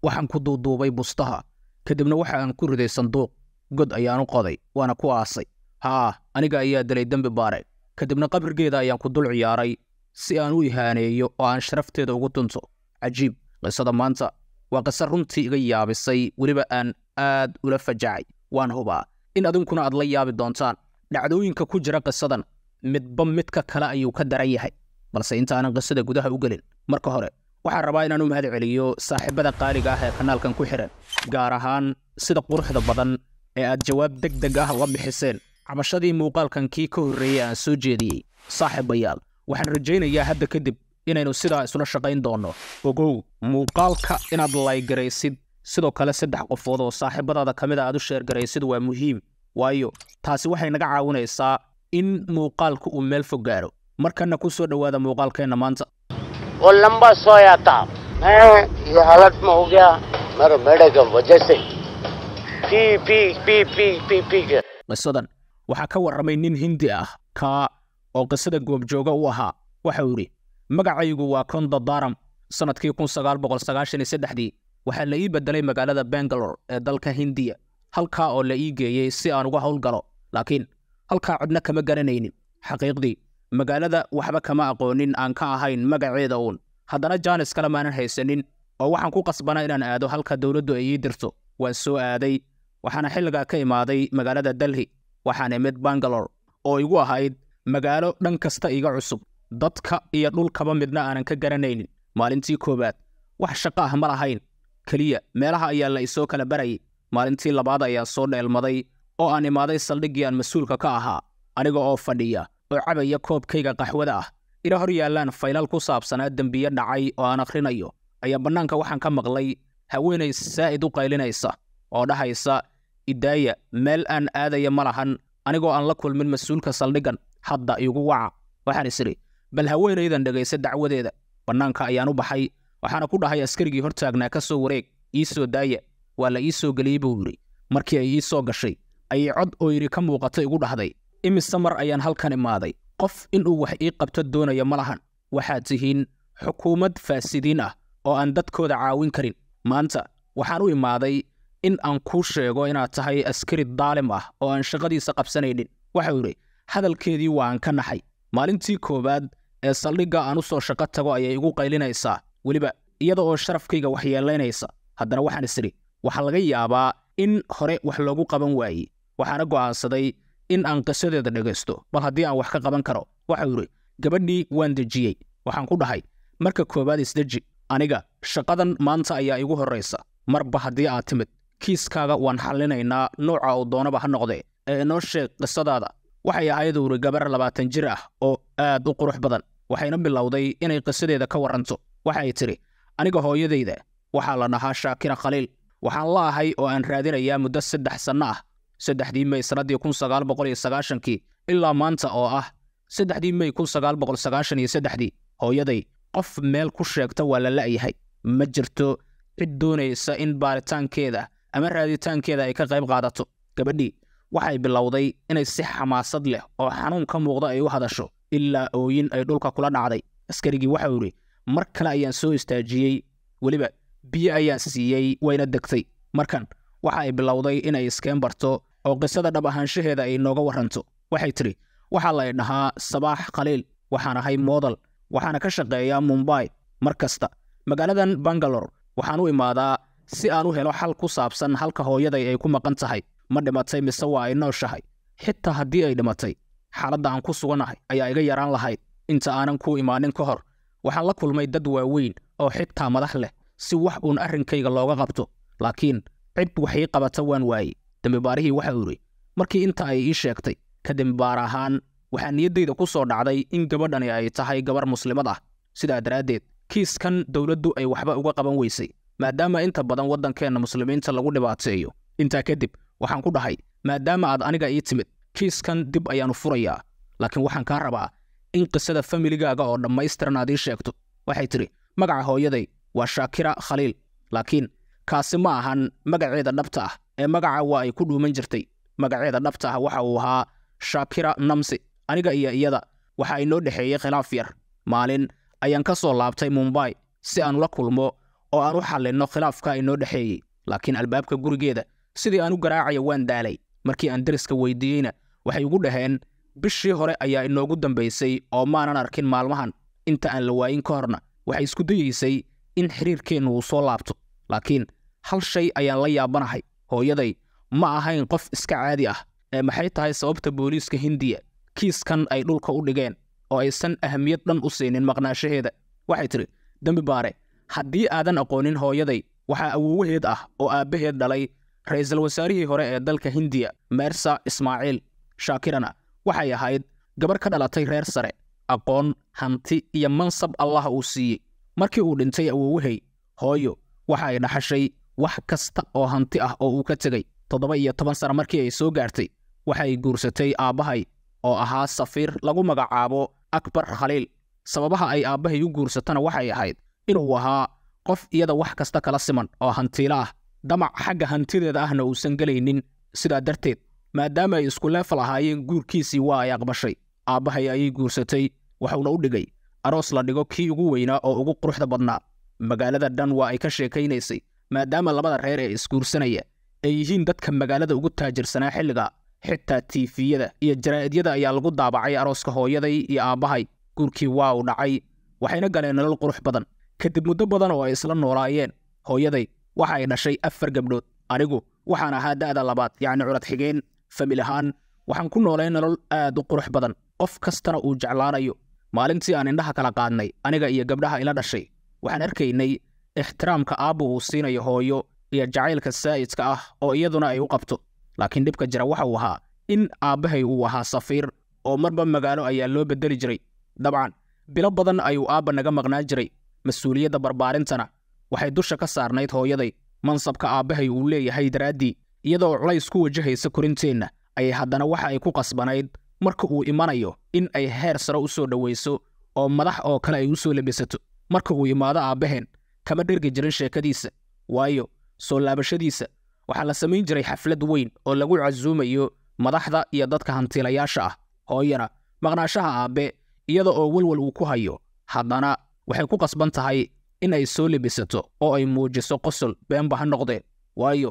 waxaan ku duuduubay bustaha kadibna waxa aan ku riday sanduuq god ayaanu qoday waana ku aasay haa aniga ayaa dilay dembi baare kadibna qabrigeeda ayaan ku dul ciyaaray si aan u ihaaneeyo oo aan sharafteeda ugu tunto cajiib qisada maanta waa qisa runtii iga yaabisay weliba aan aad ula fajacay waan hubaa in adinkuna aad la yaabi doontaan dhacdooyinka ku jira qisadan midba midka kale ayuu ka daran yahay balse intaanan qisada gudaha u gelin marka hore waxaan rabaa inaan u mahad celiyo saaxiibada qaaliga ah ee kanaalkan ku xiran gaar ahaan sida quruxda badan ee aad jawaab deg deg ah uga bixiseen cabashadii muuqaalkan kii ka horreeyey aan soo jeediyey saaxiibayaal waxaan rajaynayaa hadda kadib inaynu sidaa isula shaqayn doonno ogow muuqaalka inaad laygaraysid sidoo kale saddex qofood oo saaxiibadaada ka mid a ah aad u sheergaraysid waa muhiim waayo taasi waxay naga caawinaysaa in muuqaalku uu meel fog gaaro markana ku soo dhowaada muuqaalkeenna maanta वो लंबा सोया था मैं ये हालत में हो गया मेरे मेढे के वजह से पी पी पी पी पी पी के qisadan waxaa ka warramay nin hindi ah kaa oo qisada goobjooga u ahaa waxa uu yidhi magacaygu waa konda daram sannadkii kun sagaal boqol sagaashan iyo saddexdii waxaa la ii beddelay magaalada bengalor ee dalka hindiya halkaa oo la ii geeyey si aan uga howlgalo laakiin halkaa codna kama garanaynin xaqiiqdii magaalada waxba kama aqoonin aan ka ahayn magaceeda uun haddana jaanis kale maanan haysanin oo waxaan ku qasbanaa inaan aado halka dowladdu ay ii dirto waan soo aaday waxaana xilligaa ka imaaday magaalada dalhi waxaan imid bangalor oo igu ahayd magaalo dhan kasta iga cusub dadka iyo dhulkaba midna aanan ka garanaynin maalintii koowaad wax shaqo ah ma lahayn keliya meelaha ayaa la isoo kala barayay maalintii labaad ayaan soo dheelmaday oo aan imaaday saldhiggii aan mas-uulka ka ahaa aniga oo fadhiya oo cabaya koobkayga qaxwada ah ina hor yaallaan faylal ku saabsanaa dembiye dhacay oo aan akhrinayo ayaa bannaanka waxaan ka maqlay haweenay saa'id u qaylinaysa oo dhahaysa idaaya meel aan aadaya ma lahan anigoo aan la kulmin mas-uulka saldhiggan hadda iigu waca waxaan isidhi bal haweenaydan dhegaysa dacwadeeda bannaanka ayaan u baxay waxaana ku dhahay askarigii hortaagnaa ka soo wareeg ii soo daaya waa la ii soo geliyey buu yidhi markii ay ii soo gashay ayay cod oo yidhi ka muuqatay igu dhahday imise mar ayaan halkan imaaday qof inuu wax ii qabto doonaya ma lahan waxaad tihiin xukuumad faasidiin ah oo aan dadkooda caawin karin maanta waxaan u imaaday in aan kuu sheego inaad tahay askari daalim ah oo aan shaqadiisa qabsanaynin waxau yidhi hadalkeedii waan ka naxay maalintii koowaad ee saldhigga aan u soo shaqo tago ayay igu qaylinaysaa weliba iyada oo sharafkayga waxyeelaynaysa haddana waxaan isidhi waxaa laga yaabaa in hore wax loogu qaban waayey waxaana go'aansaday in aan qisadeeda dhegaysto bal haddii aan wax ka qaban karo waxau yidhi gabadhii waan dejiyey waxaan ku dhahay marka koowaad isdeji aniga shaqadan maanta ayaa igu horraysa marba haddii aad timid kiiskaaga waan xallinaynaa nooca uu doonaba ha noqdee ee inoo sheeg qisadaada waxay ahayd uuri gabar labaatan jir ah oo aad u qurux badan waxayna bilowday inay qisadeeda ka waranto waxay tidhi aniga hooyadayda waxaa la dhahaa shaakira khaliil waxaan la ahay oo aan raadinayaa muddo saddex sanno ah saddexdii mey sannadii kun sagaal boqol iyo sagaashankii ilaa maanta oo ah saddexdii mey kun sagaal boqol sagaashan iyo saddexdii hooyaday qof meel ku sheegta waa la la'yahay ma jirto cid doonaysa in baaritaankeeda ama raaditaankeeda ay ka qayb qaadato gabadhii waxay bilowday inay si xamaasad leh oo xanuun ka muuqda ay u hadasho ilaa ooyin ay dhulka kula dhacday askarigii waxa idhi mar kale ayaan soo istaajiyey weliba biyo ayaan siiyey wayna degtay markan waxa ay bilowday inay iskeen barto oo qisada dhab ahaanshaheeda ay nooga waranto waxay tidhi waxaa lay dhahaa sabaax khaliil waxaan ahay moodal waxaana ka shaqeeyaa mumbai mar kasta magaaladan bangalor waxaan u imaadaa si aan u helo xal ku saabsan halka hooyaday ay ku maqan tahay ma dhimatay mise waa ay nooshahay xitaa haddii ay dhimatay xaaladda aan ku suganahay ayaa iga yaraan lahayd inta aanan ku imaanin ka hor waxaan la kulmay dad waaweyn oo xitaa madax leh si wax uun arrinkayga looga qabto laakiin cid wax qabata waan waayey dambibaarihii waxa uu yidhi markii inta ay ii sheegtay ka dambibaar ahaan waxaa niyaddayda ku soo dhacday in gabadhani ay tahay gabar muslimad ah sidaa daraaddeed kiiskan dowladdu ay waxba uga qaban weysay maadaama inta badan waddankeenna muslimiinta lagu dhibaateeyo intaa kadib waxaan ku dhahay maadaama aad aniga ii timid kiiskan dib ayaanu furayaa laakiin waxaan kaa rabaa in qisada familigaaga oo dhammaystiran aad ii sheegto waxay tidhi magaca hooyaday waa shaakira khaliil laakiin kaasi ma ahan magaceeda dhabta ah ee magaca waa ay ku dhuuman jirtay magaceeda dhabta ah waxa uu ahaa shakira namsi aniga iyo iyada waxa ay noo dhexeeyey khilaaf yar maalin ayaan ka soo laabtay mumbai si aan ula kulmo oo aan u xallinno khilaafka inoo dhexeeyey laakiin albaabka gurigeeda sidii aan u garaacaya waan daalay markii aan deriska weydiiyeyna waxay ugu dhaheen bishii hore ayaa inoogu dambaysay oo maanan arkin maalmahan inta aan la waayin ka horna waxay isku dayeysay in xiriirkeennu uu soo laabto laakiin hal shay ayaan la yaabanahay hooyaday ma ahayn qof iska caadi ah ee maxay tahay sababta booliiska hindiya kiiskan ay dhulka u dhigeen oo aysan ahamiyad dhan u siinin maqnaashaheeda waxay tidhi dembi baare haddii aadan aqoonin hooyaday waxaa awoowaheed ah oo aabbaheed dhalay ra'iisul wasaarihii hore ee dalka hindiya meersa ismaaciil shaakirana waxay ahayd gabar ka dhalatay reer sare aqoon hanti iyo mansab allah uu siiyey markii uu dhintay awoowahay hooyo waxa ay dhaxashay wax kasta oo hanti ah oo uu ka tegay toddoba iyo toban sano markii ay soo gaartay waxay guursatay aabbahay oo ahaa safiir lagu magacaabo akbar khaliil sababaha ay aabbahay u guursatana waxay ahayd inuu ahaa qof iyada wax kasta kala siman oo hantiila ah damac xagga hantideeda ahna uusan gelaynin sidaa darteed maadaama ay isku leefa ahaayeen guurkiisii waa ay aqbashay aabbahay ayay guursatay waxuuna u dhigay aroos la dhigo kii ugu weynaa oo ugu quruxda badnaa magaalada dhan waa ay ka sheekaynaysay maadaama labada reer ee isguursanaya ay yihiin dadka magaalada ugu taajirsanaa xilliga xitaa tiifiyada iyo jaraa'idyada ayaa lagu daabacay arooska hooyaday iyo aabbahay guurkii waa u dhacay waxayna galeen nolol qurux badan kadib muddo badan oo ay isla noolaayeen hooyaday waxa ay dhashay afar gabdhood anigu waxaan ahaa da'da labaad yacni curad xigeen famil ahaan waxaan ku noolay nolol aad u qurux badan qof kastana uu jeclaanayo maalintii aan indhaha kala qaadnay aniga iyo gabdhaha ila dhashay waxaan arkaynay ixtiraamka aabbo uu siinayo hooyo iyo jacaylka saa'idka ah oo iyaduna ay u qabto laakiin dhibka jira waxa uu ahaa in aabbahay uu ahaa safiir oo marba magaalo ayaa loo beddeli jiray dabcan bilo badan ayuu aabba naga maqnaa jiray mas-uuliyadda barbaarintana waxay dusha ka saarnayd hooyaday mansabka aabbahay uu leeyahay daraaddii iyadoo culays ku wajahaysa korinteenna ayay haddana waxa ay ku qasbanayd marka uu imanayo in ay heer sare u soo dhowayso oo madax oo kale ay u soo labisato marka uu imaado aabbaheen kama dhergi jirin sheekadiisa waayo soo laabashadiisa waxaa la samayn jiray xaflad weyn oo lagu casuumayo madaxda iyo dadka hantiilayaasha ah hooyana maqnaashaha aabbe iyada oo welwel uu ku hayo haddana waxay ku qasban tahay in ay soo lebisato oo ay muujiso qosol beenba ha noqdeen waayo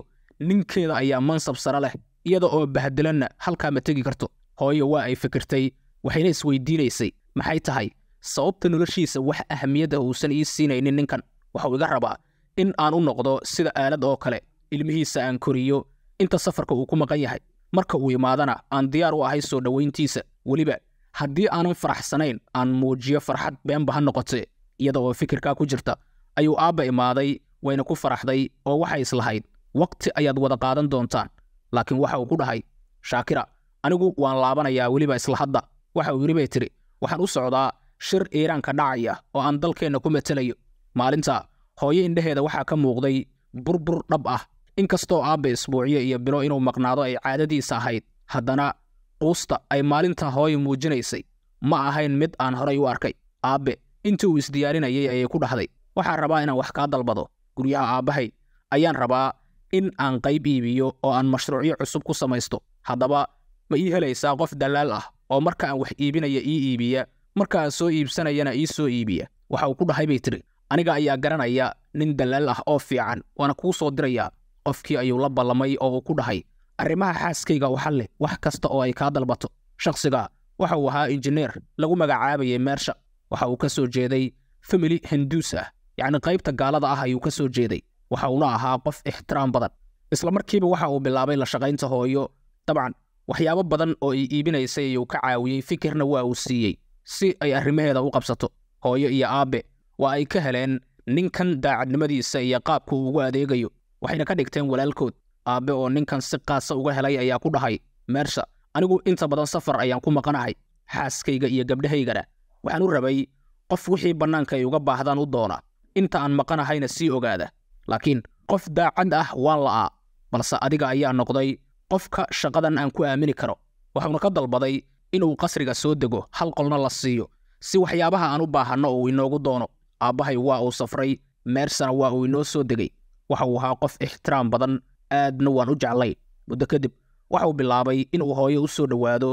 ninkeeda ayaa mansab sare leh iyada oo bahadilanna halkaama tegi karto hooyo waa ay fikirtay waxayna isweydiinaysay maxay tahay sababta noloshiisa wax ahmiyadda uusan ii siinaynin ninkan waxau iga rabaa in aan u noqdo sida aalad oo kale ilmihiisa aan koriyo inta safarka uu ku maqan yahay marka uu imaadana aan diyaar u ahay soo dhowayntiisa weliba haddii aanan faraxsanayn aan muujiyo farxad beenba ha noqote iyada oo fikirkaa ku jirta ayuu aabba imaaday wayna ku faraxday oo waxay islahayd waqti ayaad wada qaadan doontaan laakiin waxa uu ku dhahay shaakira anigu waan laabanayaa weliba isla hadda waxa uu yidhi bay tidhi waxaan u socdaa shir iiraanka dhacaya oo aan dalkeenna ku matelayo maalinta hooyo indhaheeda waxaa ka muuqday burbur dhab ah inkastoo aabbe isbuucyo iyo bilo inuu maqnaado ay caadadiisa ahayd haddana quusta ay maalinta hooye muujinaysay ma ahayn mid aan horay u arkay aabbe intii uu isdiyaarinayay ayay ku dhahday waxaan rabaa inaan wax kaa dalbado guryaha aabbahay ayaan rabaa in aan qayb iibiyo oo aan mashruucyo cusub ku samaysto haddaba ma ii helaysaa qof dallaal ah oo marka aan wax iibinaya ii iibiya markaaan soo iibsanayana ii soo iibiya waxa uu ku dhahay bay tidhi aniga ayaa garanaya nin dalaal ah oo fiican waana kuu soo diraya qofkii ayuu la ballamay oo uu ku dhahay arrimaha xaaskayga waxa leh wax kasta oo ay kaa dalbato shakhsiga waxa uu ahaa injineer lagu magacaabayay meersha waxa uu ka soo jeeday famili henduus ah yacni qaybta gaalada ah ayuu ka soo jeeday waxa uuna ahaa qof ixtiraam badan isla markiiba waxa uu bilaabay la shaqaynta hooyo dabcan waxyaabo badan oo ay iibinaysay ayuu ka caawiyey fikirna waa uu siiyey si ay arrimaheeda u qabsato hooyo iyo aabbe waa ay ka heleen ninkan daacadnimadiisa iyo qaabka uu ugu adeegayo waxayna ka dhigteen walaalkood aabbe oo ninkan si qaasa uga helay ayaa ku dhahay meersha anigu inta badan safar ayaan ku maqanahay xaaskayga iyo gabdhahaygana waxaan u rabay qof wixii bannaanka ay uga baahdaan u doona inta aan maqanahayna sii ogaada laakiin qof daacad ah waan la'aa balse adiga ayaa noqday qofka shaqadan aan ku aamini karo waxuuna ka dalbaday inuu qasriga soo dego hal qolna la siiyo si waxyaabaha aan u baahanno uu inoogu doono aabbahay waa uu safray meersana waa uu inoo soo degay waxa uu ahaa qof ixtiraam badan aadna waan u jeclay muddo kadib waxa uu bilaabay inuu hooyo u soo dhowaado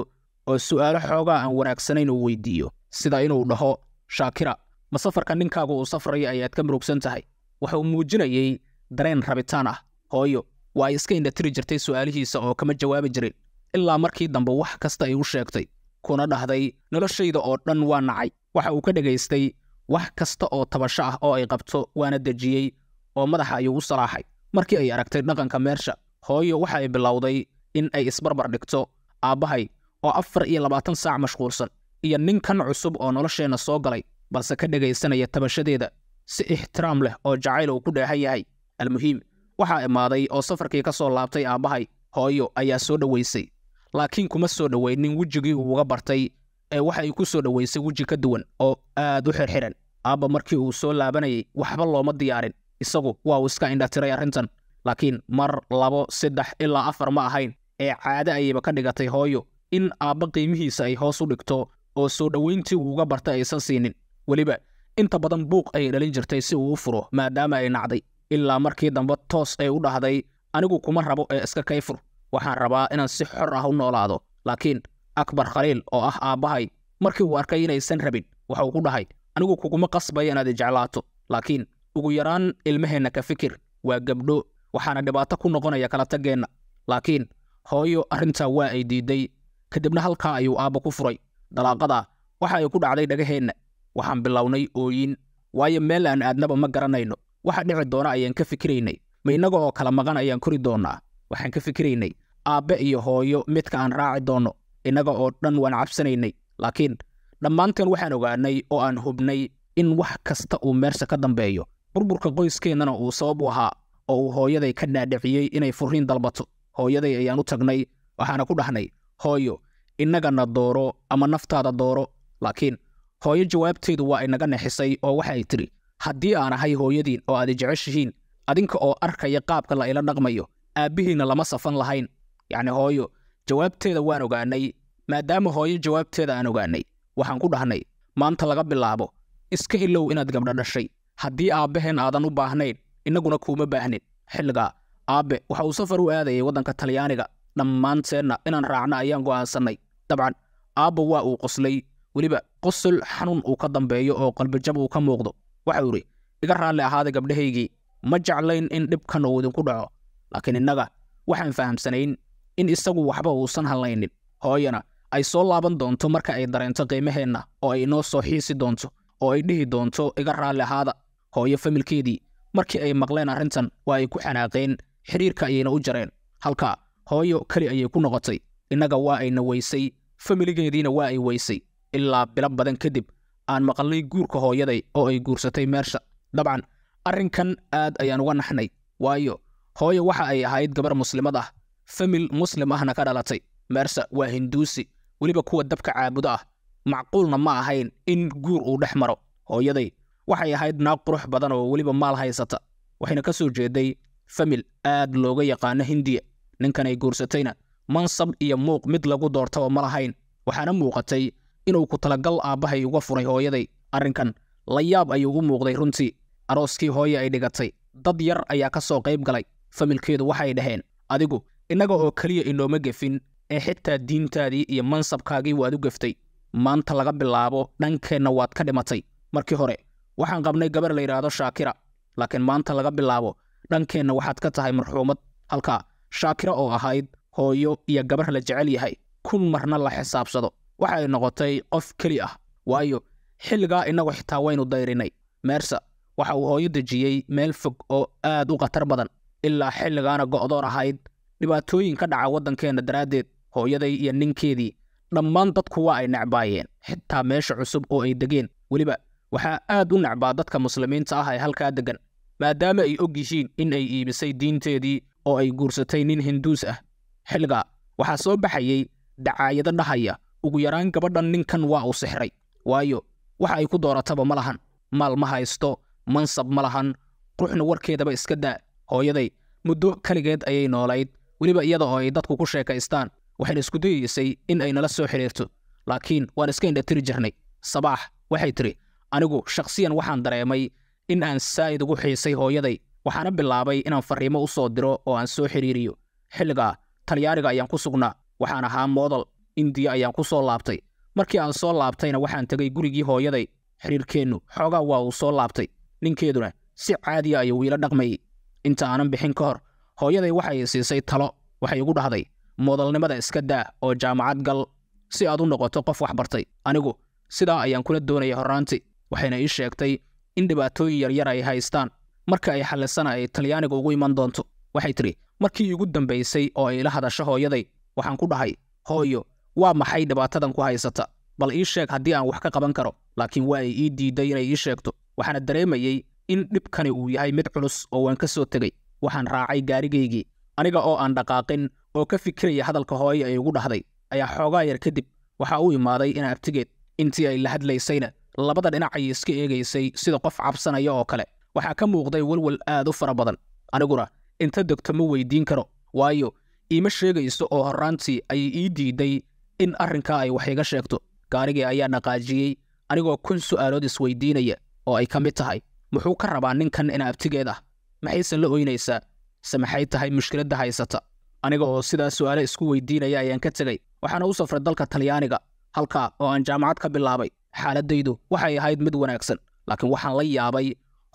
oo su'aalo xoogaa aan wanaagsanayn uu weydiiyo sida inuu dhaho shaakira ma safarka ninkaagu uu safray ayaad ka murugsan tahay waxauu muujinayay dareen rabitaan ah hooyo waa ay iska indhatiri jirtay su'aalihiisa oo kama jawaabi jirin ilaa markii dambe wax kasta ay u sheegtay kuna dhahday noloshayda oo dhan waa nacay waxa uu ka dhegaystay wax kasta oo tabasho ah oo ay qabto waana dejiyey oo madaxa ayuu u salaaxay markii ay aragtay dhaqanka meersha hooyo waxa ay bilowday in ay isbarbar dhigto aabbahay oo afar iyo labaatan saac mashquulsan iyo ninkan cusub oo nolosheenna soo galay balse ka dhegaysanaya tabashadeeda si ixtiraam leh oo jacayl uu ku dheehan yahay almuhiim waxaa imaaday oo safarkii ka soo laabtay aabbahay hooyo ayaa soo dhowaysay laakiin kuma soo dhoweynin wejigii uu uga bartay waxa ay ku soo dhoweysay weji ka duwan oo aad u xirxiran aabba markii uu soo laabanayay waxba looma diyaarin isagu waa uu iska indhatiray arrintan laakiin mar labo saddex ilaa afar ma ahayn ee caade ayayba ka dhigatay hooyo in aabba qiimihiisa ay hoos u dhigto oo soo dhoweyntii uga bartay aysan siinin weliba inta badan buuq ayay dhalin jirtay si uu u furo maadaama ay nacday ilaa markii dambe toos ay u dhahday anigu kuma rabo ee iska kayfur waxaan rabaa inaan si xor ah u noolaado laakiin akbar khaliil oo ah aabbahay markii uu arkay inaysan rabin waxuu ku dhahay anigu kuguma qasbaya inaad ijeclaato laakiin ugu yaraan ilmaheenna ka fikir waa gabdho waxaana dhibaato ku noqonaya kala tageenna laakiin hooyo arrintaa waa ay diiday kadibna halkaa ayuu aabba ku furay dalaaqadaa waxa ay ku dhacday dhagaheenna waxaan bilownay ooyin waayo meel aan aadnaba ma garanayno waxa dhici doona ayaan ka fikiraynay ma innaga oo kala maqan ayaan kori doonnaa waxaan ka fikiraynay aabbe iyo hooyo midka aan raaci doonno innaga oo dhan waan cabsanaynay laakiin dhammaanteen waxaan ogaanay oo aan hubnay in wax kasta uu meersha ka dambeeyo burburka qoyskeennana uu sabab u ahaa oo uu hooyaday ka dhaadhiciyey inay furriin dalbato hooyaday ayaan u tagnay waxaana ku dhahnay hooyo innagana dooro ama naftaada dooro laakiin hooyo jawaabteedu waa inaga nexisay oo waxay tidhi haddii aan ahay hooyadiin oo aad jeceshihiin adinka oo arkaya qaabka la ila dhaqmayo aabbihiinna lama safan lahayn yacni hooyo jawaabteeda waan ogaanay maadaama hooyo jawaabteeda aan ogaanay waxaan ku dhahnay maanta laga bilaabo iska ilow inaad gabdha dhashay haddii aabbaheen aadan u baahnayn innaguna kuuma baahnin xilligaa aabbe waxa uu safar u aadayay waddanka talyaaniga dhammaanteenna inaan raacno ayaan go'aansannay dabcan aabba waa uu qoslay weliba qosol xanuun uu ka dambeeyo oo qalbijab uu ka muuqdo waxau idhi iga raalli ahaada gabdhahaygii ma jeclayn in dhibkan uu idinku dhaco laakiin innaga waxaan fahamsanayn in isagu waxba uusan hallaynin hooyana ay soo laaban doonto marka ay dareento qiimaheenna oo ay inoo soo xiisi doonto oo ay dhihi doonto iga raalli ahaada hooyo familkeedii markii ay maqleen arrintan waa ay ku xanaaqeen xidhiirka ayayna u jareen halka hooyo keli ayay ku noqotay innaga waa ayna weysay familigeediina waa ay weysay ilaa bilo badan kadib aan maqalnay guurka hooyaday oo ay guursatay meersha dabcan arrinkan aad ayaan uga naxnay waayo hooyo waxa ay ahayd gabar muslimad ah famil muslim ahna ka dhalatay meerse waa hinduusi weliba kuwa dabka caabudo ah macquulna ma ahayn in guur uu dhex maro hooyaday waxay ahayd naag qurux badan oo weliba maal haysata waxayna ka soo jeeday famil aad looga yaqaano hindiya ninkanay guursatayna mansab iyo muuq mid lagu doortaba ma lahayn waxaana muuqatay inuu ku talagal aabbahay uga furay hooyaday arrinkan la yaab ayuu u muuqday runtii arooskii hooye ay dhigatay dad yar ayaa ka soo qayb galay familkeedu waxay dhaheen adigu innaga oo keliya inooma gefin ee xitaa diintaadii iyo mansabkaagii waad u geftay maanta laga bilaabo dhankeenna waad ka dhimatay markii hore waxaan qabnay gabar la yidhaahdo shaakira laakiin maanta laga bilaabo dhankeenna waxaad ka tahay marxuumad halkaa shaakira oo ahayd hooyo iyo gabar la jecel yahay kun marna la xisaabsado waxay noqotay qof keli ah waayo xilligaa innagu xitaa waynu dayrinay meersa waxa uu hooyo dejiyey meel fog oo aad u khatar badan ilaa xilligaana go'doon ahayd dhibaatooyin ka dhaca waddankeenna daraaddeed hooyaday iyo ninkeedii dhammaan dadku waa ay necbaayeen xitaa meesha cusub oo ay degeen weliba waxaa aad u necbaa dadka muslimiinta ah ee halkaa deggan maadaama ay og yihiin in ay iibisay diinteedii oo ay guursatay nin hinduus ah xilligaa waxaa soo baxayay dacaayado dhahaya ugu yaraan gabadhan ninkan waa uu sixray waayo waxa ay ku doorataba ma lahan maal ma haysto mansab ma lahan quruxna warkeedaba iska daa hooyaday muddo keligeed ayay noolayd weliba iyada oo ay dadku ku sheekaystaan waxayna isku dayaysay in ay nala soo xidhiirto laakiin waan iska indhatiri tiri jirnay sabaax waxay tidhi anigu shakhsiyan waxaan dareemay in aan saa'id ugu xiisay hooyaday waxaana bilaabay inaan fariimo u soo diro oo aan soo xidhiiriyo xilligaa talyaaniga ayaan ku sugnaa waxaan ahaa moodal indiya ayaan ku soo laabtay markii aan soo laabtayna waxaan tegay gurigii hooyaday xidhiirkeennu xoogaa waa uu soo laabtay ninkeeduna si caadiya ah ayuu iila dhaqmayey inta aanan bixin ka hor hooyaday waxay siisay talo waxay igu dhahday moodalnimada iska daa oo jaamacad gal si aad u noqoto qof waxbartay anigu sidaa ayaan kula doonaya horraanti waxayna ii sheegtay in dhibaatooyin yaryar ay haystaan marka ay xallisana ay talyaaniga ugu iman doonto waxay tidhi markii igu dambaysay oo ay la hadasho hooyaday waxaan ku dhahay hooyo waa maxay dhibaatadan ku haysata bal ii sheeg haddii aan wax ka qaban karo laakiin waa ay ii diiday inay ii sheegto waxaana dareemayey in dhibkani uu yahay mid culus oo waan ka soo tegay waxaan raacay gaarigaygii aniga oo aan dhaqaaqin oo ka fikiraya hadalka hooye ay igu dhahday ayaa xoogaa yar kadib waxa u imaaday in abtigeed intii ay la hadlaysayna labada dhinacay iska eegaysay sida qof cabsanaya oo kale waxaa ka muuqday welwel aad u fara badan aniguna inta degto ma weydiin karo waayo iima sheegayso oo horraantii ayay ii diiday in arrinkaa ay wax iga sheegto gaarigii ayaa dhaqaajiyey anigoo kun su'aalood isweydiinaya oo ay ka mid tahay muxuu ka rabaa ninkan in abtigeed ah ma la oynaysaa samaxay tahay mushkiladda haysata aniga oo sidaa su'aale isku weydiinaya ayaan ka tegay waxaana u safray dalka talyaaniga halkaa oo aan jaamacad ka bilaabay xaaladdaydu waxay ahayd mid wanaagsan laakiin waxaan la yaabay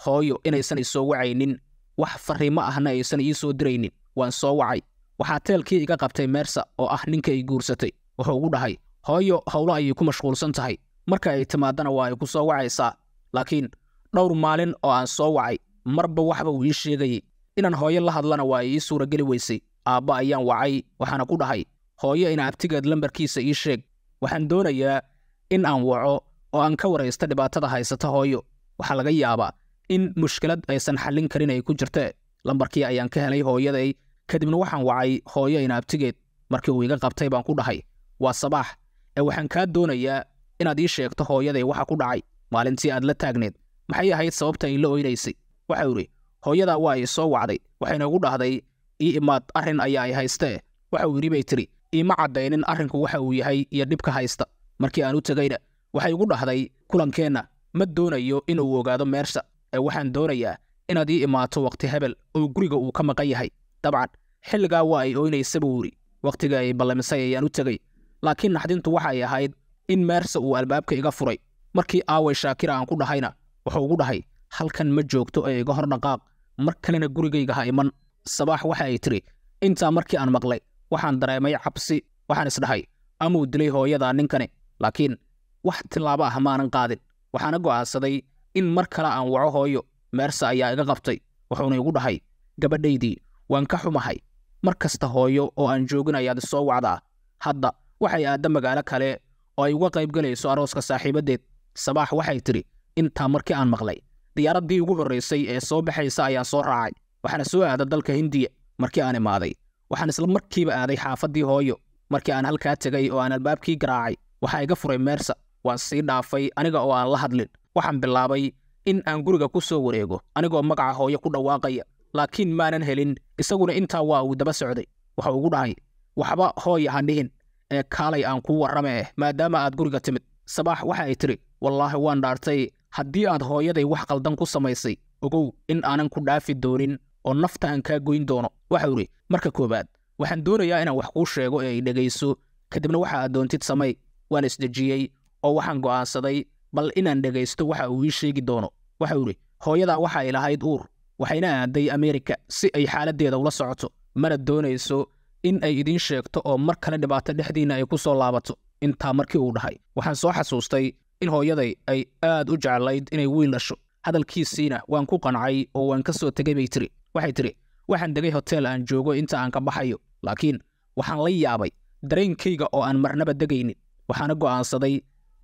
hooyo inaysan isoo wacaynin wax farriimo ahna aysan ii soo diraynin waan soo wacay waxaa teelkii iga qabtay meersa oo ah ninka ay guursatay wuxuu ugu dhahay hooyo howlo ayay ku mashquulsan tahay marka ay timaadana waa ay ku soo wacaysaa laakiin dhowr maalin oo aan soo wacay marba waxba uu ii sheegayay inaan hooyo la hadlana waa ii suurageli weysay aabba ayaan wacay waxaana ku dhahay hooyo ina abtigeed lambarkiisa ii sheeg waxaan doonayaa in aan waco oo aan ka waraysta dhibaatada haysata hooyo waxaa laga yaabaa in mushkilad aysan xallin karin ay ku jirte lambarkii ayaan ka helay hooyaday kadibna waxaan wacay hooyo ina abtigeed markii uu iga qabtay baan ku dhahay waa sabaax ee waxaan kaa doonayaa inaad ii sheegto hooyaday waxa ku dhacay maalintii aad la taagneed maxay ahayd sababta ay la oynaysay waxa uu yidhi hooyadaa waa i soo wacday waxayna ugu dhahday ii imaad arrin ayaa i haystee waxa uu yidhi bay tidhi iima caddaynin arrinku waxa uu yahay iyo dhibka haysta markii aan u tegayna waxay ugu dhahday kulankeenna ma doonayo inuu ogaado meersha ee waxaan doonayaa inaad ii imaato waqti hebel oo guriga uu ka maqan yahay dabcan xilligaa waa ay oynaysa buu yidhi wakhtiga ay ballamisay ayaan u tegay laakiin naxdintu waxay ahayd in meersa uu albaabka iga furay markii aaway shaakira aan ku dhahayna wuxuu ugu dhahay halkan ma joogto ee iga hor dhaqaaq mar kalena gurigayga ha iman sabaax waxa ay tiri intaa markii aan maqlay waxaan dareemay cabsi waxaan isdhahay amuu dilay hooyadaa ninkani laakiin wax tillaabo ah maanan qaadin waxaana go'aansaday in mar kale aan waco hooyo meerse ayaa iga qabtay wuxuuna igu dhahay gabadhaydii waan ka xumahay mar kasta hooyo oo aan joogin ayaad isoo wacdaa hadda waxay aadda magaalo kale oo ay uga qayb gelayso arooska saaxiibaddeed sabaax waxay tidhi intaa markii aan maqlay diyaaraddii ugu horeysay ee soo baxaysa ayaa soo raacay waxaana soo aaday dalka hindiya markii aan imaaday waxaan isla markiiba aaday xaafaddii hooyo markii aan halkaa tegay oo aan albaabkii garaacay waxaa iga furay meersa waan sii dhaafay aniga oo aan la hadlin waxaan bilaabay in aan guriga ku soo wareego anigoo magaca hooyo ku dhawaaqaya laakiin maanan helin isaguna intaa waa uu daba socday waxau ugu dhahay waxba hooya han dhihin ee kaalay aan kuu warrame eh maadaama aad guriga timid sabaax waxa ay tidhi wallaahi waan dhaartay haddii aad hooyaday wax qaldan ku samaysay ogow in aanan ku dhaafi doonin oo nafta aan kaa goyn doono waxau idhi marka koowaad waxaan doonayaa inaan wax kuu sheego ee ay dhegayso kadibna waxa aad doontid samay waan isdejiyey oo waxaan go'aansaday bal inaan dhegaysto waxa uu ii sheegi doono waxau idhi hooyadaa waxay lahayd uur waxayna aaday ameerika si ay xaaladdeeda ula socoto mana doonayso in ay idiin sheegto oo mar kale dhibaato dhexdiinna ay ku soo laabato intaa markii uu dhahay waxaan soo xasuustay in hooyaday ay aad u jeclayd inay wiil dhasho hadalkiisiina waan ku qancay oo waan ka soo tegay bay tiri waxay tiri waxaan degay hotel aan joogo inta aan ka baxayo laakiin waxaan la yaabay dareenkayga oo aan marnaba degaynin waxaana go'aansaday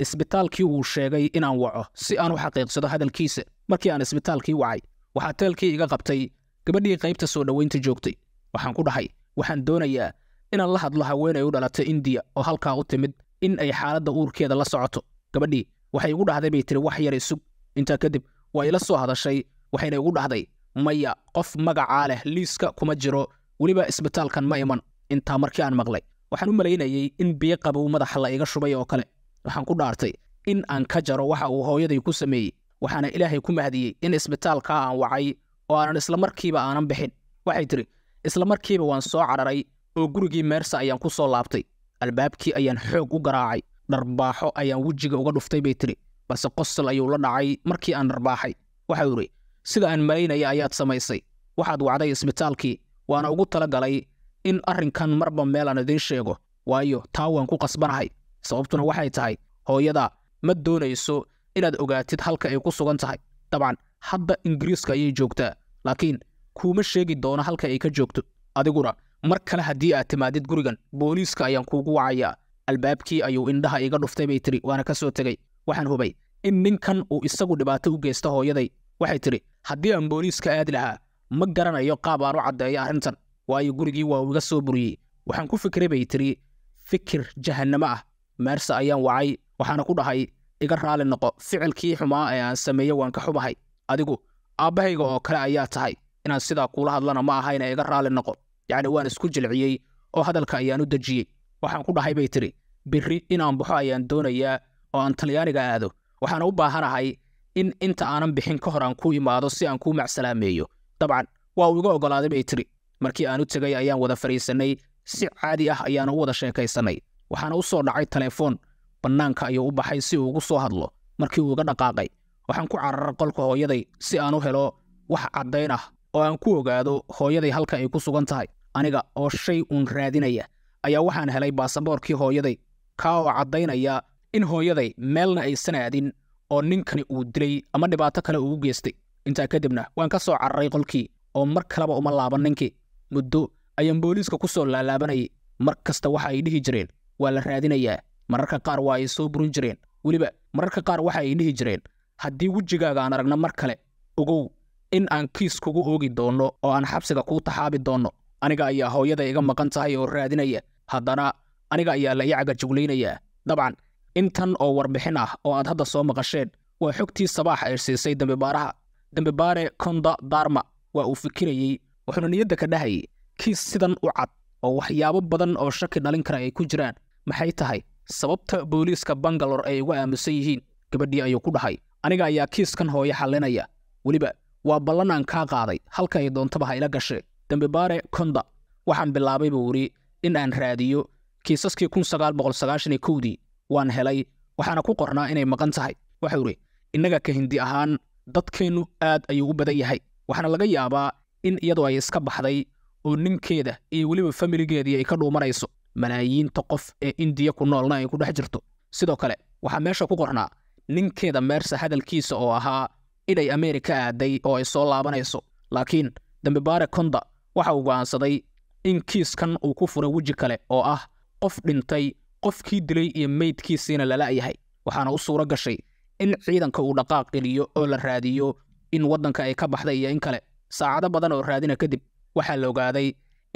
isbitaalkii uu sheegay inaan waco si aan u xaqiiqsado hadalkiisa markii aan isbitaalkii wacay waxaa teelkii iga qabtay gabadhii qaybta soo dhoweynta joogtay waxaan ku dhahay waxaan doonayaa inaan la hadlo haween ay u dhalatay indiya oo halkaa u timid in ay xaaladda uurkeeda la socoto gabadhii waxay igu dhahday bay tiri wax yar sug intaa kadib waa ila soo hadashay waxayna igu dhahday maya qof magacaa leh liiska kuma jiro weliba isbitaalkan ma iman intaa markii aan maqlay waxaan u malaynayey in biyo qabow madaxa la iga shubay oo kale waxaan ku dhaartay in aan ka jaro waxa uu hooyaday ku sameeyey waxaana ilaahay ku mahdiyey in isbitaalkaa aan wacay oo aanan islamarkiiba aanan bixin waxay tiri islamarkiiba waan soo cararay oo gurigii meersa ayaan ku soo laabtay albaabkii ayaan xoog u garaacay dharbaaxo ayaan wejiga uga dhuftay bay tiri balse qosol ayuu la dhacay markii aan dharbaaxay waxau idhi sida aan malaynaya ayaad samaysay waxaad wacday isbitaalkii waana ugu tala galay in arrinkan marba meel aan idiin sheego waayo taa waan ku qasbanahay sababtuna waxay tahay hooyada ma doonayso inaad ogaatid halka ay ku sugan tahay dabcan hadda ingiriiska ayay joogtaa laakiin kuuma sheegi doono halka ay ka joogto adiguna mar kale haddii aad timaadid gurigan booliiska ayaan kuugu wacayaa albaabkii ayuu indhaha iga dhuftay bay tiri waana ka soo tegey waxaan hubay in ninkan uu isagu dhibaato u geysto hooyaday waxay tidhi haddii aan booliiska aadi lahaa ma garanayo qaab aan u caddeeyo arrintan waayo gurigii waa iga soo buriyey waxaan ku fikiray bay tidhi fikir jahannamo ah maarse ayaan wacay waxaana ku dhahay iga raali noqo ficilkii xumaa ee aan sameeye waan ka xumahay adigu aabbahayga oo kale ayaa tahay inaan sidaa kuula hadlana ma aha ina iga raali noqo yacni waan isku jilciyey oo hadalka ayaan u dejiyey waxaan ku dhahay bay tiri biri inaan baxo ayaan doonayaa oo aan talyaaniga aado waxaan u baahanahay in inta aanan bixin ka hor aan ku imaado si aan kuu macsalaameeyo dabcan waa uu iga ogolaaday bay tiri markii aan u tegay ayaan wada fadhiisannay si caadi ah ayaana u wada sheekaysannay waxaana u soo dhacay teleefoon bannaanka ayuu u baxay si uu ugu soo hadlo markii uu iga dhaqaaqay waxaan ku cararar qolka hooyaday si aan u helo wax caddayn ah oo aan ku ogaado hooyaday halka ay ku sugan tahay aniga oo shay uun raadinaya ayaa waxaan helay baasaboorkii hooyaday kaa oo caddaynaya in hooyaday meelna aysan aadin oo ninkani uu dilay ama dhibaato kale ugu geestay intaa kadibna waan ka soo cararay qolkii oo mar kaleba uma laaban ninkii muddo ayaan booliiska ku soo laalaabanayay mar kasta waxa ay dhihi jireen waa la raadinayaa mararka qaar waa ay soo burin jireen weliba mararka qaar waxa ay dhihi jireen haddii wejigaaga aan aragno mar kale ogow in aan kiis kugu oogi doonno oo aan xabsiga kuu taxaabi doonno aniga ayaa hooyada iga maqan tahay oo raadinaya haddana aniga ayaa la ii cagajuglaynayaa dabcan intan oo warbixin ah oo aad hadda soo maqasheen waa xogtii sabaax ay siisay dembibaaraha dembibaare konda darma waa uu fikirayey wuxuuna niyadda ka dhahay kiis sidan u cad oo waxyaabo badan oo shaki dhalin kara ay ku jiraan maxay tahay sababta booliiska bangalor ay ugu aaminsan yihiin gabadhii ayuu ku dhahay aniga ayaa kiiskan hooyo xallinaya weliba waa ballan aan kaa qaaday halka ay doontaba ha ila gashe dembibaare konda waxaan bilaabay buu yidhi in aan raadiyo kiisaskii kun sagaal boqol sagaashan iyo kowdii waan helay waxaana ku qornaa inay maqan tahay waxau idhi innaga ka hindi ahaan dadkeennu aad ayuu u badan yahay waxaana laga yaabaa in iyadu ay iska baxday oo ninkeeda iyo weliba familigeedii ay ka dhuumanayso malaayiinta qof ee indiya ku noolna ay ku dhex jirto sidoo kale waxaa meesha ku qornaa ninkeeda meersa hadalkiisa oo ahaa inay ameerika aaday oo ay soo laabanayso laakiin dambe konda waxa uu go'aansaday in kiiskan uu ku furay weji kale oo ah qof dhintay qofkii dilay iyo meydkiisiina lala yahay waxaana u suura gashay in ciidanka uu dhaqaaqgeliyo oo la raadiyo in waddanka ay ka baxday iyo in kale saacado badan oo raadina kadib waxaa la ogaaday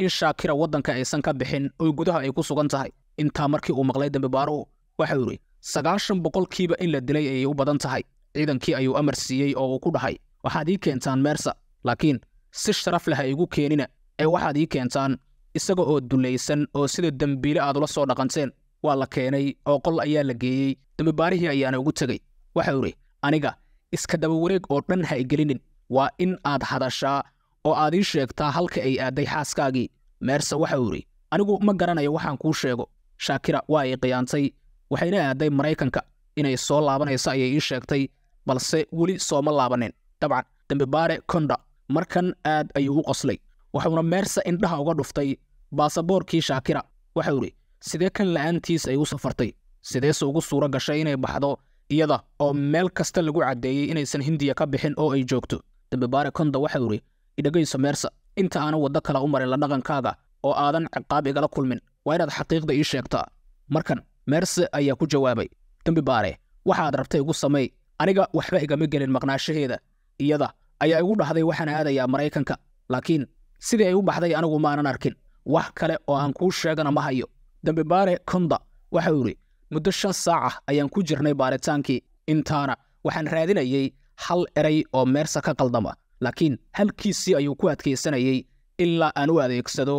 in shaakira waddanka aysan ka bixin oo gudaha ay ku sugan tahay intaa markii uu maqlay dambibaaruhu waxau idhi sagaashan boqolkiiba in la dilay ayay u badan tahay ciidankii ayuu amar siiyey oo uu ku dhahay waxaad ii keentaan meersa laakiin si sharaf lah igu keenina ee waxaad ii keentaan isaga oo dullaysan oo sida dembiile aad ula soo dhaqanteen waa la keenay oo qol ayaa la geeyey dambibaarihii ayaana ugu tegay waxau idhi aniga iska dabawareeg oo dhan ha gelinin waa in aad hadashaa oo aad ii sheegtaa halka ay aaday xaaskaagii meerse waxau idhi anigu ma garanayo waxaan kuu sheego shaakira waa ay qiyaantay waxayna aaday maraykanka inay soo laabanaysa ayay ii sheegtay balse weli sooma laabanin dabcan dambibaare konda markan aad ayuu u qoslay wuxuuna meersa indhaha uga dhuftay baasaboorkii shaakira waxau idhi sidee kan la'aantiis ay u safartay sideese ugu suura gashay inay baxdo iyada oo meel kasta lagu caddeeyey inaysan hindiya ka bixin oo ay joogto dambebaare konda waxau idhi idhegayso meersa inta aana waddo kale u marin la dhaqankaaga oo aadan ciqaab igala kulmin waa inaad xaqiiqda ii sheegtaa markan meerse ayaa ku jawaabay dembibaare waxaad rabtay igu sameey aniga waxba igama gelin maqnaashaheeda iyada ayaa igu dhahday waxaan aadayaa maraykanka laakiin sidii ay u baxday anigu maanan arkin wax kale oo aan kuu sheegana ma hayo dambe baare konda waxa uu idhi muddo shan saac ah ayaan ku jirnay baaritaankii intaana waxaan raadinayay hal eray oo meersa ka qaldama laakiin halkiisii ayuu ku adkaysanayay ilaa aan u adeegsado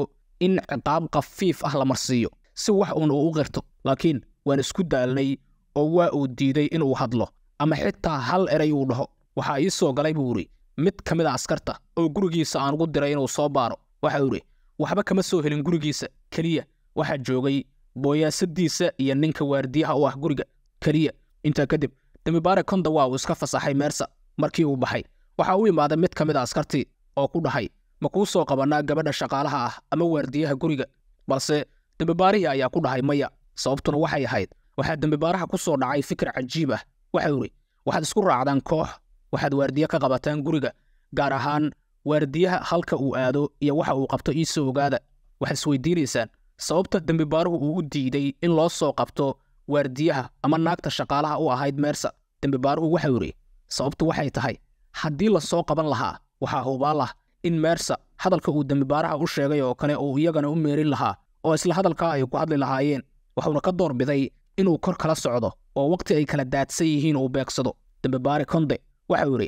in ciqaab khafiif ah la marsiiyo si wax uun uu u qirto laakiin waan isku daalnay oo waa uu diiday inuu hadlo ama xitaa hal eray uu dhaho waxaa ii soo galay buu idhi mid ka mid a ah askarta oo gurigiisa aan ugu diray inuu soo baaro waxa uu idhi waxba kama soo helin gurigiisa keliya waxaa joogay booyaasadiisa iyo ninka waardiyaha oo ah guriga keliya intaa kadib demibaare konda waa uu iska fasaxay meersa markii uu baxay waxa uu imaaday mid ka mid a ah askartii oo ku dhahay ma kuu soo qabanaa gabadha shaqaalaha ah ama waardiyaha guriga balse dembibaarihii ayaa ku dhahay maya sababtuna waxay ahayd waxaa dembibaaraha ku soo dhacay fikir cajiib ah waxau idhi waxaad isku raacdaan koox waxaad waardiye ka qabataan guriga gaar ahaan waardiyaha halka uu aado iyo waxa uu qabto iisoo ogaada waxaad isweydiinaysaan sababta dembibaaruhu uu u diiday in loo soo qabto waardiyaha ama naagta shaqaalaha u ahayd meersa dembibaaruhu waxau yidhi sababtu waxay tahay haddii la soo qaban lahaa waxaa hubaa lah in meersa hadalka uu dembibaaraha u sheegay oo kale uu iyagana u meerin lahaa oo isla hadalkaa ay ku hadli lahaayeen waxuuna ka doorbiday inuu kor kala socdo oo wakhti ay kala daadsan yihiin uu beegsado dembibaare konde waxa uu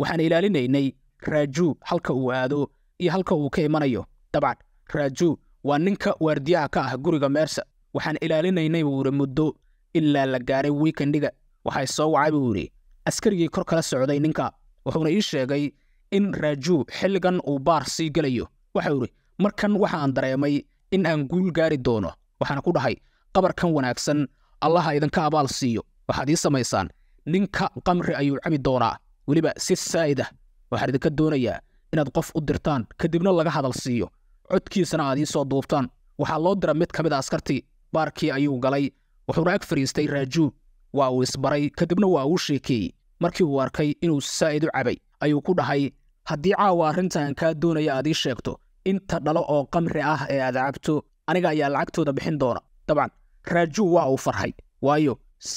waxaan ilaalinaynay raajuu halka uu aado iyo halka uu ka imanayo dabcan raajuu waa ninka waardiyaha ka ah guriga meersa waxaan ilaalinaynay buu ihi muddo ilaa la gaaray wiikendiga waxay soo wacay buu yidhi askarigii kor kala socday ninka wuxuuna ii sheegay in raajuu xilligan uu baar sii gelayo waxau yidhi markan waxaan dareemay in aan guul gaari doono waxaana ku dhahay qabarkan wanaagsan allaha idinka abaal siiyo waxaad ii samaysaan ninka qamri ayuu cabi doonaa weliba si saa'id ah waxaan idinka doonayaa inaad qof u dirtaan kadibna laga hadal siiyo codkiisana aad ii soo duubtaan waxaa loo dira mid ka mid a ah askartii baarkii ayuu galay wuxuuna ag fadhiistay raajuu waa uu isbaray kadibna waa uu sheekeeyey markii uu arkay inuu saa'id u cabay ayuu ku dhahay haddii caawa arrintan kaa doonaya aad ii sheegto inta dhalo oo qamri ah ee aad cabto aniga ayaa lacagtooda bixin doona dabcan raajuu waa uu farhay waayo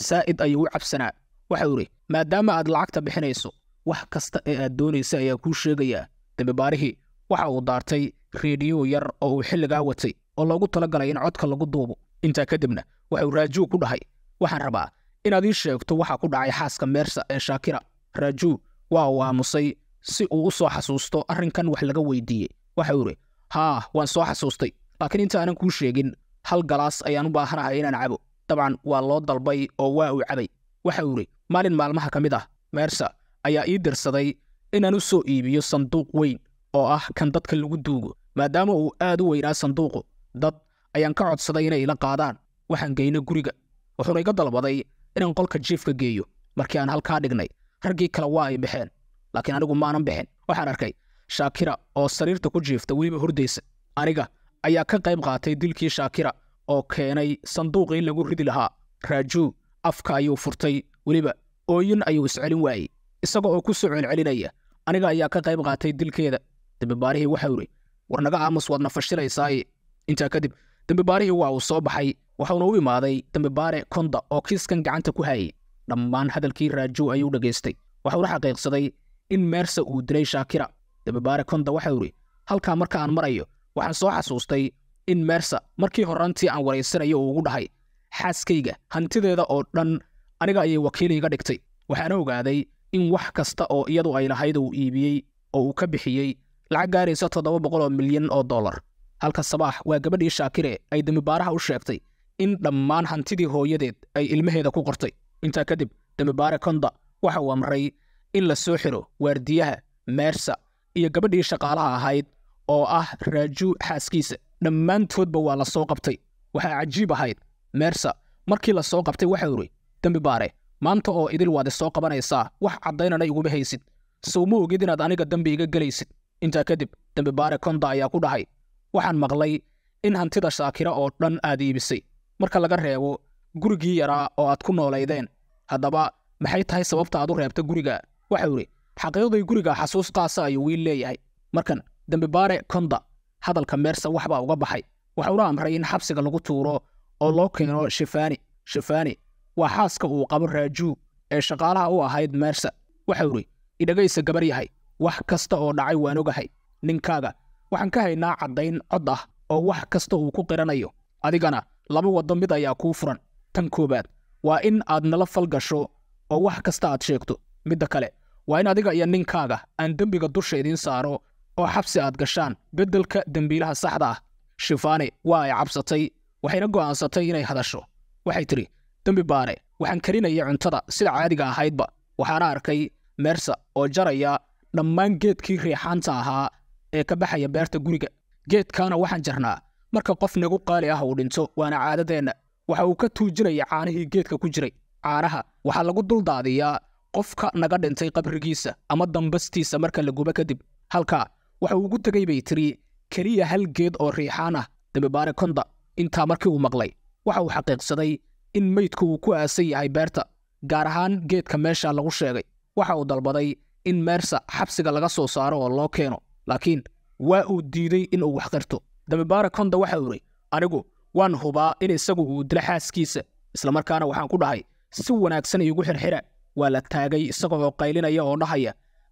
saa'id ayuu u cabsanaa waxa uu ri maadaama aad lacagta bixinayso wax kasta ee aad doonaysa ayaa kuu sheegayaa dambibaarihii waxa uu daartay rediyo yar oo uu xilligaa ah watay oo loogu talagalay in codka lagu duubo intaa kadibna waxauu raajuu ku dhahay waxaan rabaa inaad ii sheegto waxa ku dhacay xaaska meersa ee shaakira raajuu waa uu aamusay si uu u soo xasuusto arrinkan wax laga weydiiyey waxa uu idhi haa waan soo xasuustay laakiin intaanan kuu sheegin hal galaas ayaan u baahanahay inaan cabo dabcan waa loo dalbay oo waa uu cabay waxa uu idhi maalin maalmaha ka mid ah meersa ayaa ii dirsaday inaan u soo iibiyo sanduuq weyn oo ah kan dadka lagu duugo maadaama uu aad u weynaa sanduuqu dad ayaan ka codsaday inay ila qaadaan waxaan geyna guriga wuxuuna iga dalbaday inaan qolka jiifka geeyo markii aan halkaa dhignay raggii kale waa ay baxeen laakiin anigu maanan bixin waxaan arkay shaakira oo sariirta ku jiifta weliba hordaysa aniga ayaa ka qayb qaatay dilkii shaakira oo keenay sanduuqii lagu ridi lahaa raajuu afka ayuu furtay weliba ooyin ayuu iscelin waayey isaga oo ku soo celcelinaya aniga ayaa ka qayb qaatay dilkeeda dembibaarihii waxa uri war naga aamus waadna fashilaysaaye intaa kadib dembibaarihii waa uu soo baxay waxauna u imaaday dembibaare konda oo kiiskan gacanta ku hayay dhammaan hadalkii raajow ayuu dhegaystay waxauna xaqiiqsaday in meerse uu dilay shaakira dembibaare konda waxa uri halkaa marka aan marayo waxaan soo xasuustay in meersa markii horantii aan waraysanayo uu ugu dhahay xaaskayga hantideeda oo dhan aniga ayay wakiil iga dhigtay waxaana ogaaday in wax kasta oo iyadu ay lahayd uu iibiyey oo uu ka bixiyey lacag gaaraysa toddoba boqol oo milyan oo dollar halka sabaax waa gabadhii shaakire ay dambibaaraha u sheegtay in dhammaan hantidii hooyadeed ay ilmaheeda ku qortay intaa kadib dambibaare konda waxa uu amray in la soo xiro waardiyaha meersa iyo gabadhii shaqaalaha ahayd oo ah raaju xaaskiisa dhammaantoodba waa la soo qabtay waxaa cajiib ahayd meersa markii la soo qabtay waxau idhi dembi baare maanta oo idil waad is soo qabanaysaa wax caddaynana iguma haysid sow ma ogid inaad aniga dembi iga gelaysid intaa kadib dembi baare konda ayaa ku dhahay waxaan maqlay in hantida shaakira oo dhan aad iibisay marka laga reebo gurigii yaraa oo aad ku noolaydeen haddaba maxay tahay sababta aad u reebta guriga waxau idhi xaqiiqdii guriga xasuus qaasa ayuu wiil leeyahay markan dembibaare konda hadalka meersa waxbaa uga baxay waxauna amray in xabsiga lagu tuuro oo loo keeno shifaani shifaani waa xaaska uu qabo raajuu ee shaqaalaha u ahayd meersa waxau idhi idhagaysa gabar yahay wax kasta oo dhacay waan ogahay ninkaaga waxaan ka haynaa caddayn cod ah oo wax kasta uu ku qiranayo adigana laba waddo mid ayaa kuu furan tan koowaad waa in aad nala falgasho oo wax kasta aad sheegto midda kale waa in adiga iyo ninkaaga aan dembiga dusha idiin saaro oo xabsi aad gashaan beddelka dembiilaha saxda ah shifaane waa ay cabsatay waxayna go'aansatay inay hadasho waxay tidhi dembi baare waxaan karinaya cuntada sida caadiga ahaydba waxaana arkay meersa oo jaraya dhammaan geedkii riixaanta ahaa ee ka baxaya beerta guriga geedkaana waxaan jarnaa marka qof nagu qaali ah uu dhinto waana caadadeenna waxa uu ka tuujinaya caanihii geedka ku jiray caanaha waxaa lagu duldaadiyaa qofka naga dhintay qabrigiisa ama dambastiisa marka la gubo kadib halkaa waxa uu ugu tegay bay tiri keliya hal geed oo riixaan ah dembibaare konda intaa markii uu maqlay waxa uu xaqiiqsaday in meydku uu ku aasan yahay beerta gaar ahaan geedka meesha lagu sheegay waxa uu dalbaday in meersa xabsiga laga soo saaro oo loo keeno laakiin waa uu diiday in uu waxqirto qarto konda waxa uu ihi anigu waan hubaa in isagu uu dila xaaskiisa isla markaana waxaan ku dhahay si wanaagsan iigu xirxira waa la taagay isaga oo qaylinaya oo dhahaya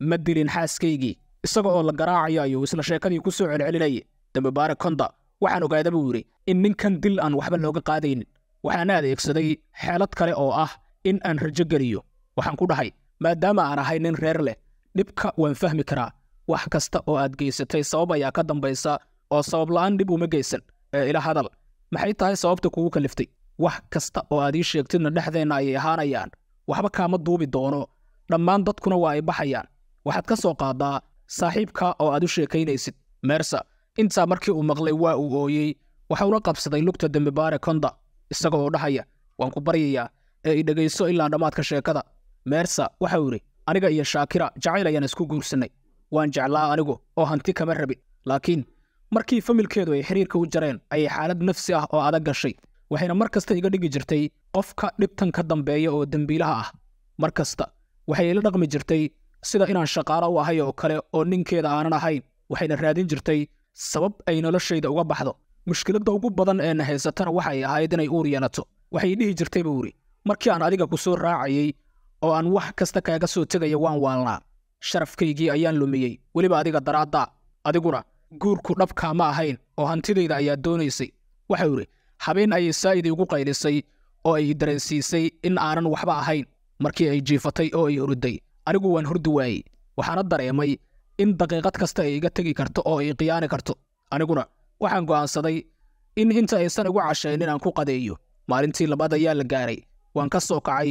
ma dilin xaaskaygii isaga oo la garaacaya ayuu isla sheekadii ku soo celcelinaya damibaara konda waxaan ogaada buu yidhi in ninkan dil aan waxba looga qaadaynin waxaana adeegsaday xeelad kale oo ah in aan rajo geliyo waxaan ku dhahay maadaama aan ahay nin reer leh dhibka waan fahmi karaa wax kasta oo aad geysatay sabab ayaa ka dambaysa oo sabab la'aan dhib uma geysan ee ila hadal maxay tahay sababta kugu kaliftay wax kasta oo aad ii sheegtidna dhexdeenna ayay ahaanayaan waxba kaama duubi doono dhammaan dadkuna waa ay baxayaan waxaad ka soo qaadaa saaxiibka oo aad u sheekaynaysid meersa intaa markii uu maqlay waa uu ooyey waxauna qabsaday lugta dembibaare konda isaga isagoo dhahaya waan ku baryayaa ee idhegayso ilaa dhammaadka sheekada meersa waxau idhi aniga iyo shaakira jacayl ayaan isku guursannay waan jeclaa anigu oo hanti kama rabin laakiin markii familkeedu ay xiriirka u jareen ayay xaalad nafsi ah oo adag gashay waxayna mar kasta iga dhigi jirtay qofka dhibtan ka dambeeya oo dembiilaha ah mar kasta waxay ila dhaqmi jirtay sida inaan shaqaalo u ahay oo kale oo ninkeeda aanan ahayn waxayna raadin jirtay sabab ay noloshayda uga baxdo mushkiladda ugu badan ee na haysatana waxay ahayd inay uur yeelato waxay dhihi jirtay buu uri markii aan adiga ku soo raacayey oo aan wax kasta kaaga soo tegaya waan waalnaa sharafkaygii ayaan lumiyey weliba adiga daraaddaa adiguna guurku dhabkaa ma ahayn oo hantidayda ayaa doonaysay waxau idhi habeen ayay saa'id igu qaylisay oo ay dareensiisay in aanan waxba ahayn markii ay jiifatay oo ay hurday anigu waan hurdi waayey waxaana dareemay in daqiiqad kasta ay iga tegi karto oo ay qiyaani karto aniguna waxaan go'aansaday in inta aysan igu cashayn inaan ku qadeeyo maalintii labaad ayaa la gaaray waan ka soo kacay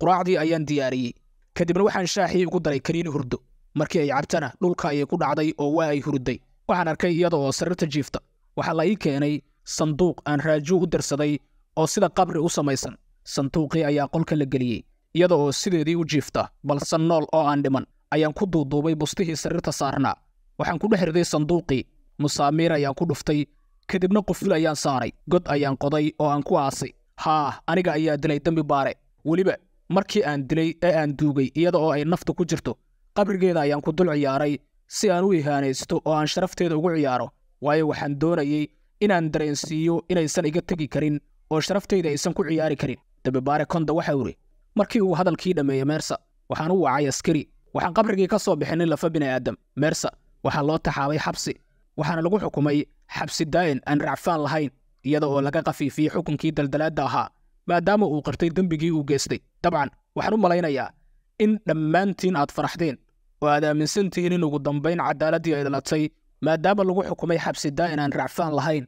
quraacdii ayaan diyaariyey kadibna waxaan shaaxii ugu daray kariin hurdo markii ay cabtana dhulka ayay ku dhacday oo waa ay hurday waxaan arkay iyada oo sariirta jiifta waxaa la ii keenay sanduuq aan raajuu u darsaday oo sida qabri u samaysan sanduuqii ayaa qolka la geliyey iyada oo sideedii u jiifta balse nool oo aan dhiman ayaan ku duuduubay bustihii sariirta saarnaa waxaan ku dhex riday sanduuqii musaamiir ayaan ku dhuftay kadibna qufil ayaan saaray god ayaan qoday oo aan ku aasay haa aniga ayaa dilay dembi baare weliba markii aan dilay ee aan duugay iyada oo ay naftu ku jirto qabrigeeda ayaan ku dul ciyaaray si aan u ihaanaysto oo aan sharafteeda ugu ciyaaro waayo waxaan doonayey inaan dareensiiyo inaysan iga tegi karin oo sharafteyda aysan ku ciyaari karin dembibaare konda waxa uri markii uu hadalkii dhammeeyey meersa waxaan u wacay askari waxaan qabrigii ka soo bixinin lafa bini aadam meersa waxaa loo taxaabay xabsi waxaana lagu xukumay xabsi aan racfaan lahayn iyada oo laga kafiifiyey xukunkii daldalaadda ahaa maadaama uu qirtay dembigii uu geystay dabcan waxaan u malaynayaa in dhammaantiin aad faraxdeen oo aad aaminsantihiin in ugu dambayn cadaaladii ay dhalatay maadaama lagu xukumay xabsi aan racfaan lahayn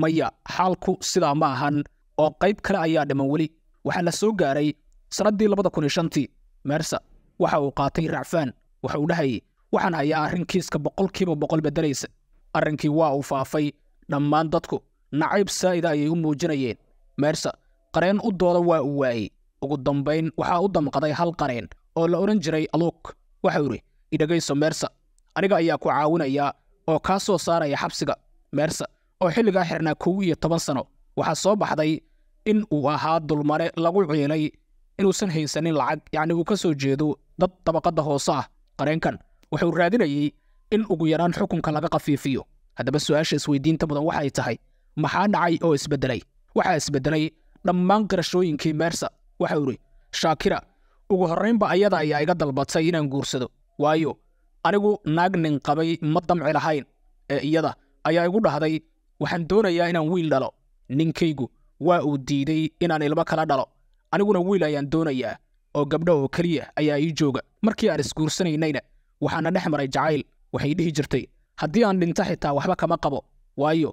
maya xaalku sidaa ma ahan oo qayb kale ayaa dhiman weli waxaa la soo gaaray sannaddii labada kun iyo shantii meersa waxa uu qaatay racfaan waxa uu dhahayay waxaan hayaa arrin kiiska boqolkiiba boqol beddelaysa arrinkii waa uu faafay dhammaan dadku nacayb saa'ida ayay u muujinayeen meersa qareen u dooda waa uu waayey ugu dambayn waxaa u damqaday hal qareen oo la odhan jiray aluuk waxau idhi idhegayso meersa aniga ayaa ku caawinaya oo kaa soo saaraya xabsiga meersa oo xilligaa xirnaa kow iyo toban sano waxaa soo baxday in uu ahaa dulmare lagu ciinay inuusan haysanin lacag yacni uu ka soo jeedo dad dabaqadda hoose ah qareenkan wuxuu raadinayey in ugu yaraan xukunka laga khafiifiyo haddaba su-aasha isweydiinta mudan waxay tahay maxaa dhacay oo isbeddelay waxaa isbedelay dhammaan qarashooyinkii meersa waxau idhi shaakira ugu horraynba ayada ayaa iga dalbatay inaan guursado waayo anigu naag nin qabay ma damci lahayn ee iyada ayaa igu dhahday waxaan doonayaa inaan wiil dhalo ninkaygu waa uu diiday inaan ilmo kala dhalo aniguna wiil ayaan doonayaa oo gabdho oo keliya ayaa ii jooga markii aan isguursanaynayna waxaana dhex maray jacayl waxay dhihi jirtay haddii aan dhinta xitaa waxba kama qabo waayo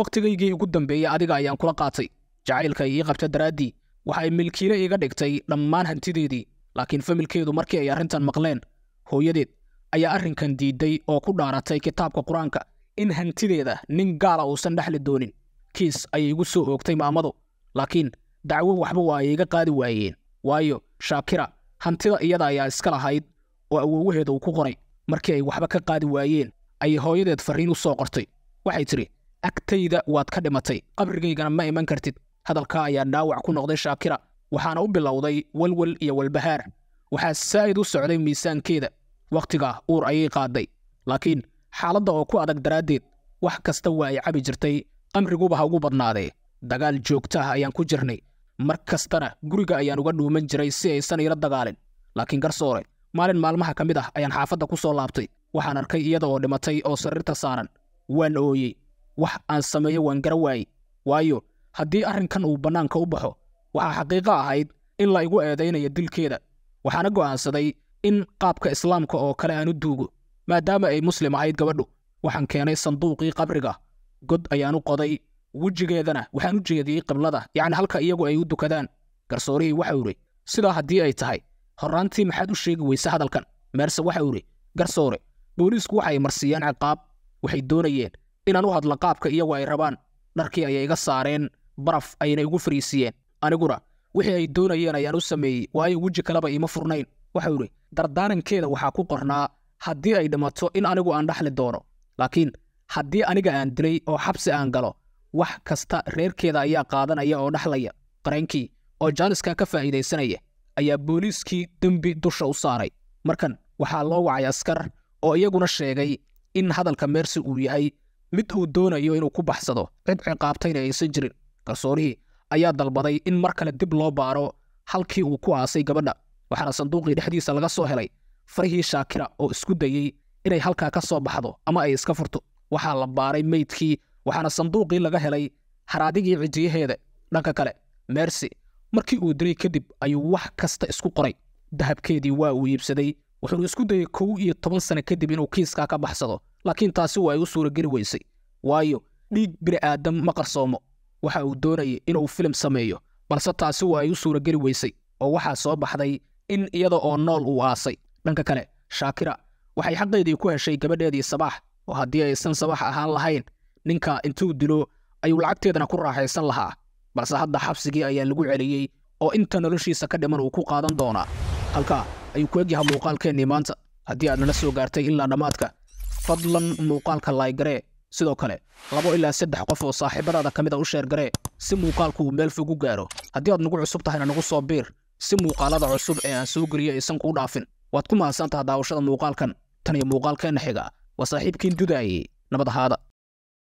wakhtigaygii ugu dambeeyey adiga ayaan kula qaatay jacaylka ii qabta daraaddii waxa ay milkiile iiga dhigtay dhammaan hantideedii laakiin familkeedu markii ay arrintan maqleen hooyadeed ayaa arrinkan diidday oo ku dhaaratay kitaabka qur-aanka in hantideeda nin gaala ah uusan dhexli doonin kiis ayay igu soo oogtay maamadu laakiin dacwo waxba waa ay iga qaadi waayeen waayo shaakira hantida iyada ayaa iska lahayd oo awoowaheeda uu ku qoray markii ay waxba ka qaadi waayeen ayay hooyadeed fariin u soo qortay waxay tidhi agtayda waad ka dhimatay qabrigaygana ma iman kartid hadalkaa ayaa dhaawac ku noqday shaakira waxaana u bilowday walwal iyo walbahaar waxaa saa'id u socday miisaankeeda wakhtiga uur ayay qaaday laakiin xaaladda oo ku adag daraaddeed wax kasta waa ay cabi jirtay qamriguba ha ugu badnaadee dagaal joogtaah ayaan ku jirnay mar kastana guriga ayaan uga dhuuman jiray si aysan iila dagaalin laakiin garsoore maalin maalmaha ka mid ah ayaan xaafadda ku soo laabtay waxaan arkay iyada oo dhimatay oo sariirta saaran waan ooyey wax aan sameeyo waan gara waayey waayo haddii arrinkan uu bannaanka u baxo waxaa xaqiiqa ahayd in la igu eedaynayo dilkeeda waxaana go'aansaday in qaabka islaamka oo kale aan u duugo maadaama ay muslim ahayd gabadhu waxaan keenay sanduuqii qabriga god ayaanu qoday wejigeedana waxaan u jeediyey qiblada yacni halka iyagu ay u dukadaan garsoorihii waxau idhi sidaa haddii ay tahay horaantii maxaad u sheegi weyse hadalkan meerse waxa uu idhi garsoore booliisku waxa ay marsiiyeen ciqaab waxay doonayeen inaan u hadla qaabka iyagu ay rabaan dharkii ayay iga saareen baraf ayna igu fariisiyeen aniguna wixii ay doonayeen ayaan u sameeyey waayo weji kaleba iima furnayn waxau idhi dardaarankeeda waxaa ku qornaa haddii ay dhimato in anigu aan dhaxli doono laakiin haddii aniga aan dilay oo xabsi aan galo wax kasta reerkeeda ayaa qaadanaya oo dhaxlaya qareenkii oo jaaniska ka faa'iidaysanaya ayaa booliiskii dembi dusha u saaray markan waxaa loo wacay askar oo iyaguna sheegay in hadalka meersi uu yahay mid uu doonayo inuu ku baxsado cid ciqaabtayna aysan jirin garsoorihii ayaa dalbaday in mar kale dib loo baaro halkii uu ku aasay gabadha waxaana sanduuqii dhexdiisa laga soo helay farihii shaakira oo isku dayey inay halkaa ka soo baxdo ama ay iska furto waxaa la baaray meydkii waxaana sanduuqii laga helay haraadigii cijiyaheeda dhanka kale meersi markii uu diray kadib ayuu wax kasta isku qoray dahabkeedii waa uu iibsaday wuxuuna isku dayay kow iyo toban sane kadib inuu kiiskaa ka baxsado laakiin taasi waa ay u suurageli weysay waayo dhiig bini'aadam ma qarsoomo waxa uu doonayay inuu filim sameeyo balse taasi waa ay u suurageli weysay oo waxaa soo baxday in iyada oo nool uu aasay dhanka kale shaakira waxay xaqeedii ku heshay gabadheedii sabaax oo haddii aysan sabaax ahaan lahayn ninka intuu dilo ayuu lacagteedana ku raaxaysan lahaa balse hadda xabsigii ayaa lagu celiyey oo inta noloshiisa ka dhiman uu ku qaadan doonaa halkaa ayuu ku egyaha muuqaalkeennii maanta haddii aad nala soo gaartay ilaa dhammaadka fadlan muuqaalka laygaree sidoo kale labo ilaa saddex qof oo saaxiibadaada ka mid a ah u sheergaree si muuqaalku uu meel fog u gaaro haddii aad nagu cusub tahayna nagu soo biir si muuqaalada cusub ee aan soo geliyo aysan kuu dhaafin waad ku mahadsantaha daawashada muuqaalkan tan iyo muuqaalkeenna xiga waa saaxiibkiin dudaayey nabad ahaada